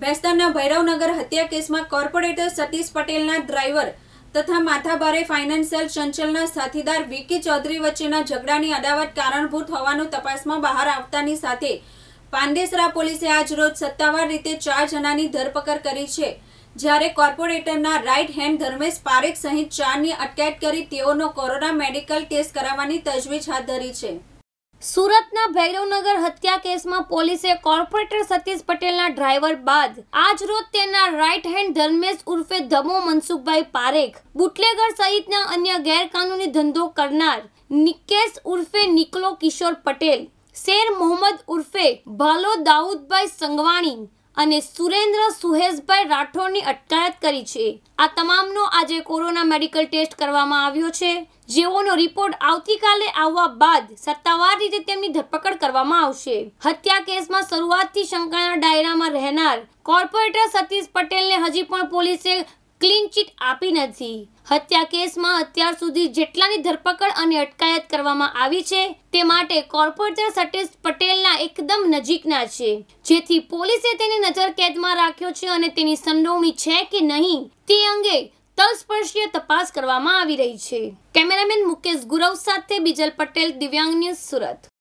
ભેસ્તાનના ભૈરવનગર હત્યા કેસમાં કોર્પોરેટર સતીશ પટેલના ડ્રાઈવર તથા માથાભારે ફાઇનાન્શિયલ ચંચલના સાથીદાર વિકી ચૌધરી વચ્ચેના ઝઘડાની અદાવત કારણભૂત હોવાનું તપાસમાં બહાર આવતાની સાથે પાંદેસરા પોલીસે આજ રોજ સત્તાવાર રીતે ચાર જણાની ધરપકડ કરી છે જ્યારે કોર્પોરેટરના રાઇટ હેન્ડ ધર્મેશ પારેખ સહિત ચારની અટકાયત કરી તેઓનો કોરોના મેડિકલ ટેસ્ટ કરાવવાની તજવીજ હાથ ધરી છે સુરતના ભૈરવનગર હત્યા કેસમાં પોલીસે કોર્પોરેટર સતીશ પટેલના ડ્રાઈવર બાદ આજ રોજ તેના રાઈટ હેન્ડ ધર્મેશ ઉર્ફે ધમો મનસુખભાઈ પારેખ બુટલેગર સહિતના અન્ય ગેરકાનૂની ધંધો કરનાર નિકેશ ઉર્ફે નિકલો કિશોર પટેલ શેર મોહમ્મદ ઉર્ફે ભાલો દાઉદભાઈ સંગવાણી અને સુરેન્દ્ર સુહેશભાઈ રાઠોડની અટકાયત કરી છે આ તમામનો આજે કોરોના મેડિકલ ટેસ્ટ કરવામાં આવ્યો છે જેઓનો રિપોર્ટ આવતીકાલે આવવા બાદ સત્તાવાર રીતે તેમની ધરપકડ કરવામાં આવશે હત્યા કેસમાં શરૂઆતથી શંકાના ડાયરામાં રહેનાર કોર્પોરેટર સતીશ પટેલને હજી પણ પોલીસે ક્લીન ચીટ આપી નથી હત્યા કેસમાં અત્યાર સુધી જેટલાની ધરપકડ અને અટકાયત કરવામાં આવી છે તે માટે કોર્પોરેટર સતીશ પટેલના એકદમ નજીકના છે જેથી પોલીસે તેને નજર કેદમાં રાખ્યો છે અને તેની સંડોવણી છે કે નહીં તે અંગે તલસ્પર્શીય તપાસ કરવામાં આવી રહી છે કેમેરામેન મુકેશ ગુરવ સાથે બીજલ પટેલ દિવ્યાંગ ન્યૂઝ સુરત